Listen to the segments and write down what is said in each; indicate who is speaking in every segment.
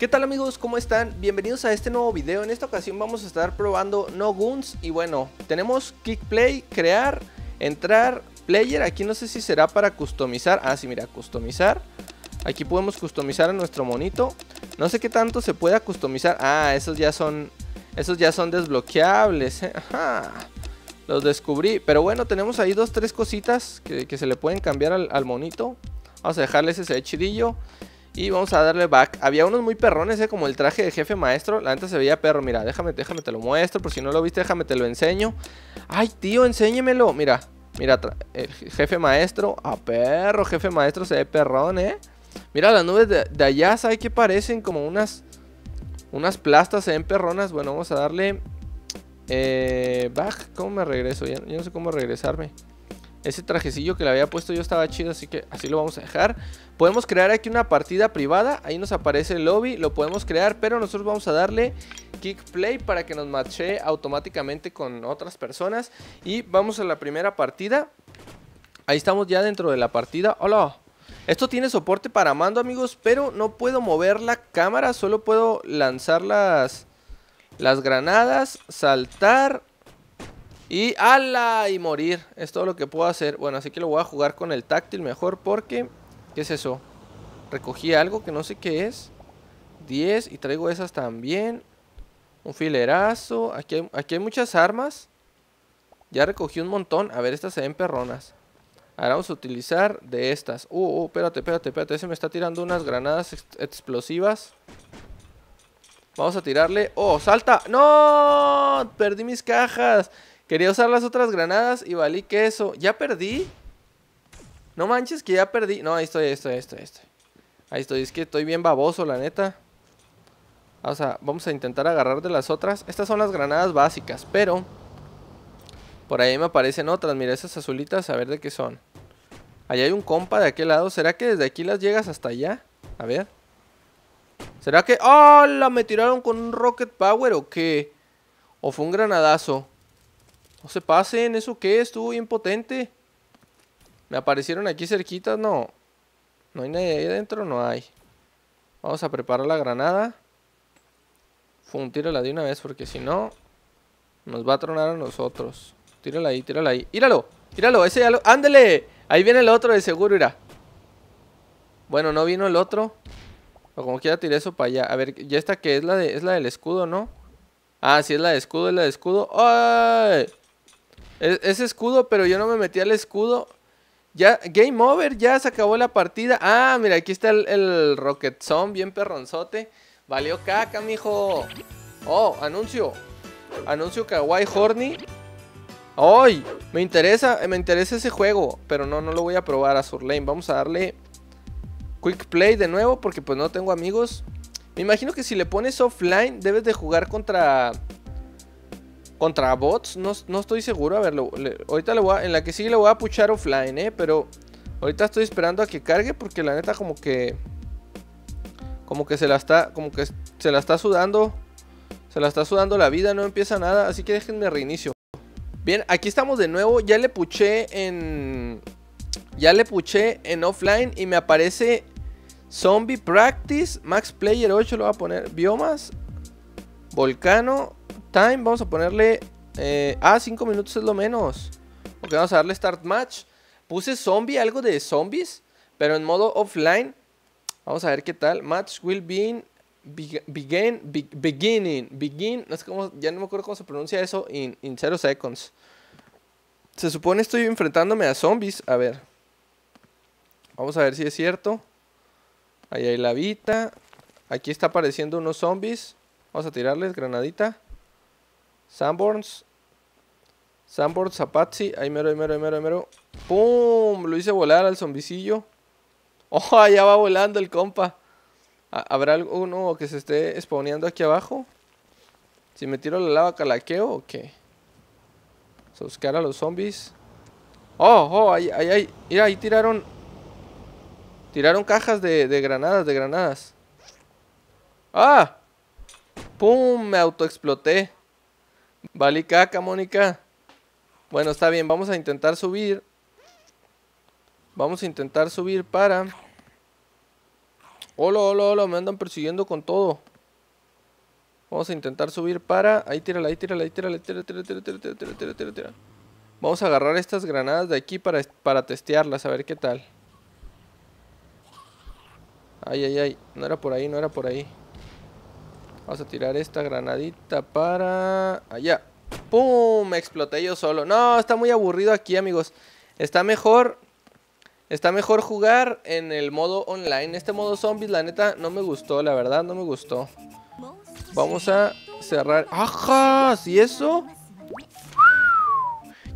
Speaker 1: ¿Qué tal amigos? ¿Cómo están? Bienvenidos a este nuevo video. En esta ocasión vamos a estar probando No Guns y bueno, tenemos Kick Play, crear, entrar, player. Aquí no sé si será para customizar. Ah, sí, mira, customizar. Aquí podemos customizar a nuestro monito. No sé qué tanto se pueda customizar. Ah, esos ya son esos ya son desbloqueables. ¿eh? Los descubrí. Pero bueno, tenemos ahí dos, tres cositas que, se le pueden cambiar al, monito. Vamos a dejarles ese chidillo y vamos a darle back. Había unos muy perrones, ¿eh? Como el traje de jefe maestro. La neta se veía perro. Mira, déjame, déjame te lo muestro. Por si no lo viste, déjame te lo enseño. Ay, tío, enséñemelo. Mira, mira, el jefe maestro. A ah, perro, jefe maestro se ve perrón, ¿eh? Mira las nubes de, allá, ¿sabes qué parecen? Como unas... Unas plastas se ven perronas. Bueno, vamos a darle... Eh, back. ¿Cómo me regreso? yo no sé cómo regresarme. Ese trajecillo que le había puesto yo estaba chido, así que así lo vamos a dejar. Podemos crear aquí una partida privada. Ahí nos aparece el lobby, lo podemos crear, pero nosotros vamos a darle kick play para que nos matche automáticamente con otras personas. Y vamos a la primera partida. Ahí estamos ya dentro de la partida. Hola. Esto tiene soporte para mando, amigos, pero no puedo mover la cámara. Solo puedo lanzar las, las granadas, saltar y ala y morir. Es todo lo que puedo hacer. Bueno, así que lo voy a jugar con el táctil mejor porque... ¿Qué es eso? Recogí algo que no sé qué es. 10 y traigo esas también. Un filerazo. Aquí hay, aquí hay muchas armas. Ya recogí un montón. A ver, estas se ven perronas. Ahora vamos a utilizar de estas. Uh, uh, espérate, espérate, espérate. Se me está tirando unas granadas explosivas. Vamos a tirarle. ¡Oh, salta! ¡No! Perdí mis cajas. Quería usar las otras granadas y valí que eso. Ya perdí. No manches que ya perdí. No, ahí estoy, ahí estoy, ahí estoy, ahí estoy. es que estoy bien baboso, la neta. O sea, vamos a intentar agarrar de las otras. Estas son las granadas básicas, pero... Por ahí me aparecen otras. Mira, esas azulitas, a ver de qué son. Allá hay un compa de aquel lado. ¿Será que desde aquí las llegas hasta allá? A ver. ¿Será que... ¡Oh! ¿La me tiraron con un rocket power o qué? ¿O fue un granadazo? No se pasen, ¿eso qué? Estuvo impotente. Me aparecieron aquí cerquitas, no. No hay nadie ahí adentro, no hay. Vamos a preparar la granada. Fum, tírala de una vez, porque si no, nos va a tronar a nosotros. Tírala ahí, tírala ahí. ¡Íralo! ¡Íralo! ¡Ese ya Ahí viene el otro de seguro, irá. Bueno, no vino el otro. O como quiera tiré eso para allá. A ver, ya esta que es la de es la del escudo, ¿no? Ah, sí es la de escudo, es la de escudo. ¡Ay! Es, escudo, pero yo no me metí al escudo. Ya, game over, ya se acabó la partida. Ah, mira, aquí está el, Rocket Zone, bien perronzote. Valió caca, mijo. Oh, anuncio. Anuncio Kawaii Horny. ¡Ay! Me interesa, me interesa ese juego. Pero no, no lo voy a probar a Surlane. Vamos a darle Quick Play de nuevo porque pues no tengo amigos. Me imagino que si le pones offline debes de jugar contra contra bots, no, estoy seguro. A ver, ahorita le voy en la que sigue le voy a puchar offline, ¿eh? Pero ahorita estoy esperando a que cargue porque la neta como que... Como que se la está, como que se la está sudando. Se la está sudando la vida, no empieza nada. Así que déjenme reinicio. Bien, aquí estamos de nuevo. Ya le puché en... Ya le puché en offline y me aparece Zombie Practice, Max Player 8 lo voy a poner, Biomas, Volcano, time, vamos a ponerle... a eh, ah, 5 minutos es lo menos. Ok, vamos a darle start match. Puse zombie, algo de zombies, pero en modo offline. Vamos a ver qué tal. Match will be begin, beginning, begin. No sé cómo, ya no me acuerdo cómo se pronuncia eso in, 0 seconds. Se supone estoy enfrentándome a zombies. A ver. Vamos a ver si es cierto. Ahí hay la vida. Aquí está apareciendo unos zombies. Vamos a tirarles granadita. Sanborns. Sanborns, Apache, Ahí mero, ahí mero, ahí mero, ¡Pum! Lo hice volar al zombicillo. ¡Oh! Ya va volando el compa. ¿Habrá alguno que se esté spawneando aquí abajo? Si me tiro la lava calaqueo o qué? buscar a los zombies. Oh, oh, ahí, ahí, ahí. Mira, ahí tiraron. Tiraron cajas de, de granadas, de granadas. ¡Ah! ¡Pum! Me autoexploté. Vale caca, Mónica. Bueno, está bien, vamos a intentar subir. Vamos a intentar subir para... Hola, hola, hola, me andan persiguiendo con todo. Vamos a intentar subir para... Ahí tírala, ahí tírala, ahí tírala, tírala, tírala, tírala, tírala, tírala, Vamos a agarrar estas granadas de aquí para, para testearlas, a ver qué tal. Ay, ay, ay, no era por ahí, no era por ahí. Vamos a tirar esta granadita para allá. ¡Pum! Me exploté yo solo. No, está muy aburrido aquí, amigos. Está mejor... Está mejor jugar en el modo online. Este modo zombies, la neta, no me gustó. La verdad, no me gustó. Vamos a cerrar. ¡Ajá! ¿Y eso?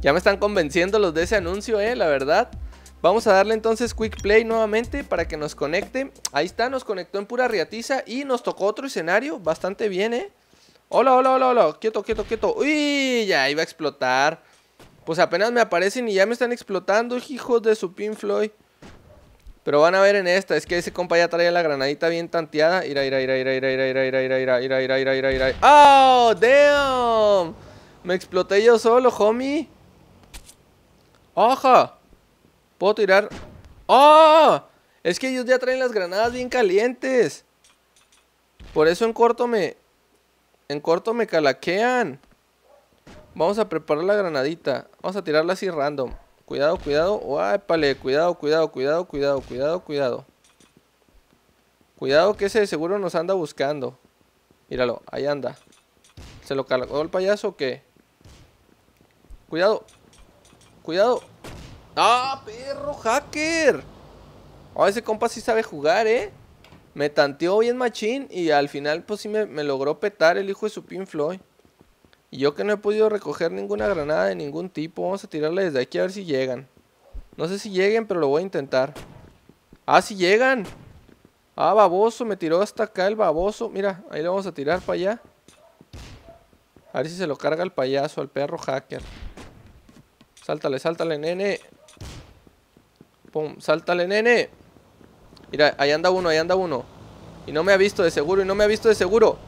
Speaker 1: Ya me están convenciendo los de ese anuncio, eh, la verdad. Vamos a darle entonces quick play nuevamente para que nos conecte. Ahí está, nos conectó en pura riatiza y nos tocó otro escenario. Bastante bien, ¿eh? Hola, hola, hola, hola. Quieto, quieto, quieto. Uy, ya iba a explotar. Pues apenas me aparecen y ya me están explotando, hijos de su pin Floyd. Pero van a ver en esta, es que ese compa ya trae la granadita bien tanteada. Ira, ira, ira, ira, ira, ira, ira, ira, ira, ira, ira, ira, ira, ira, ira. ¡Oh, damn! Me exploté yo solo, homie. ojo Puedo tirar. ¡Oh! Es que ellos ya traen las granadas bien calientes. Por eso en corto me... En corto me calaquean. Vamos a preparar la granadita. Vamos a tirarla así random. Cuidado, cuidado. ¡Ay, pale! Cuidado, cuidado, cuidado, cuidado, cuidado, cuidado. Cuidado que ese seguro nos anda buscando. Míralo, ahí anda. ¿Se lo todo el payaso o qué? Cuidado. Cuidado. ¡Ah, perro hacker! ¡Ah, ese compa sí sabe jugar, ¿eh? Me tanteó bien machín y al final pues sí me, logró petar el hijo de su Pin Y yo que no he podido recoger ninguna granada de ningún tipo. Vamos a tirarle desde aquí a ver si llegan. No sé si lleguen, pero lo voy a intentar. ¡Ah, si llegan! Ah, baboso, me tiró hasta acá el baboso. Mira, ahí le vamos a tirar para allá. A ver si se lo carga el payaso, al perro hacker. Sáltale, sáltale, nene. Pum, sáltale, nene. Mira, ahí anda uno, ahí anda uno. Y no me ha visto de seguro, y no me ha visto de seguro.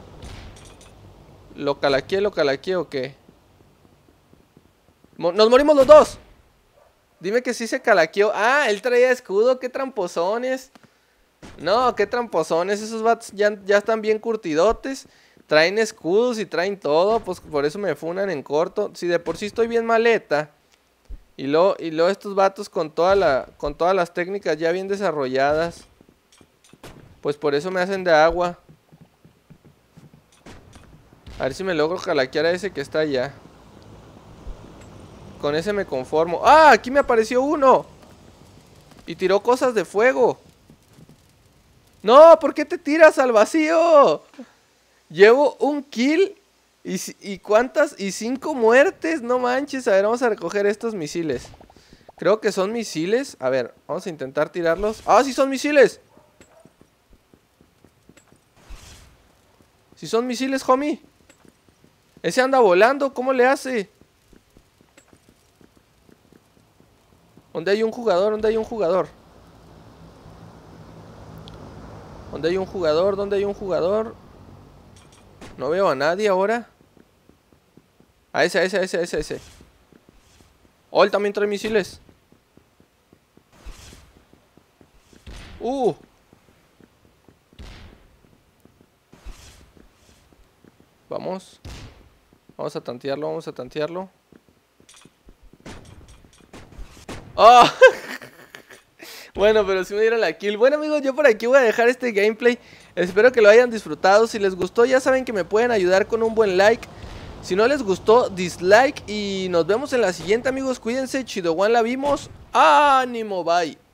Speaker 1: ¿Lo calaqué, lo calaqué o qué? ¡Nos morimos los dos! Dime que sí se calaqueó. Ah, él traía escudo, qué tramposones. No, qué tramposones. Esos bats ya, ya están bien curtidotes. Traen escudos y traen todo. Pues por eso me funan en corto. Si de por sí estoy bien maleta. Y luego, y estos vatos con, toda la, con todas las técnicas ya bien desarrolladas. Pues por eso me hacen de agua. A ver si me logro calaquear a ese que está allá. Con ese me conformo. ¡Ah! Aquí me apareció uno. Y tiró cosas de fuego. No, ¿por qué te tiras al vacío? Llevo un kill ¿Y, cuántas? ¿Y cinco muertes? No manches. A ver, vamos a recoger estos misiles. Creo que son misiles. A ver, vamos a intentar tirarlos. ¡Ah, sí son misiles! Si son misiles, homie. Ese anda volando, ¿cómo le hace? ¿Dónde hay un jugador? ¿Dónde hay un jugador? ¿Dónde hay un jugador? ¿Dónde hay un jugador? No veo a nadie ahora. A ese, a ese, a ese, ese, Oh, también trae misiles. Uh. Vamos. Vamos a tantearlo, vamos a tantearlo. ¡Oh! bueno, pero si me dieron la kill. Bueno, amigos, yo por aquí voy a dejar este gameplay. Espero que lo hayan disfrutado. Si les gustó, ya saben que me pueden ayudar con un buen like si no les gustó, dislike y nos vemos en la siguiente amigos. Cuídense, Chidowan la vimos. Ánimo, bye.